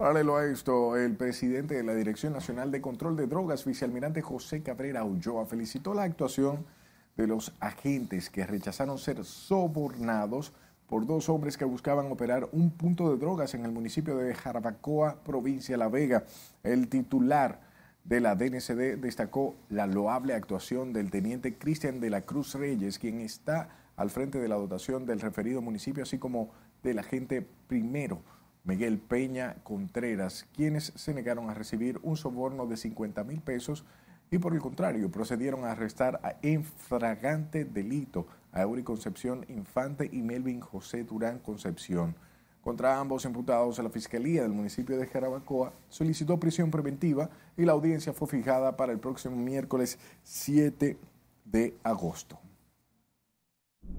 Paralelo a esto, el presidente de la Dirección Nacional de Control de Drogas, vicealmirante José Cabrera Ulloa, felicitó la actuación de los agentes que rechazaron ser sobornados por dos hombres que buscaban operar un punto de drogas en el municipio de Jarabacoa, provincia de La Vega. El titular de la DNCD destacó la loable actuación del teniente Cristian de la Cruz Reyes, quien está al frente de la dotación del referido municipio, así como del agente primero Miguel Peña Contreras, quienes se negaron a recibir un soborno de 50 mil pesos y por el contrario procedieron a arrestar a infragante delito a Eury Concepción Infante y Melvin José Durán Concepción. Contra ambos imputados, la Fiscalía del municipio de Jarabacoa solicitó prisión preventiva y la audiencia fue fijada para el próximo miércoles 7 de agosto.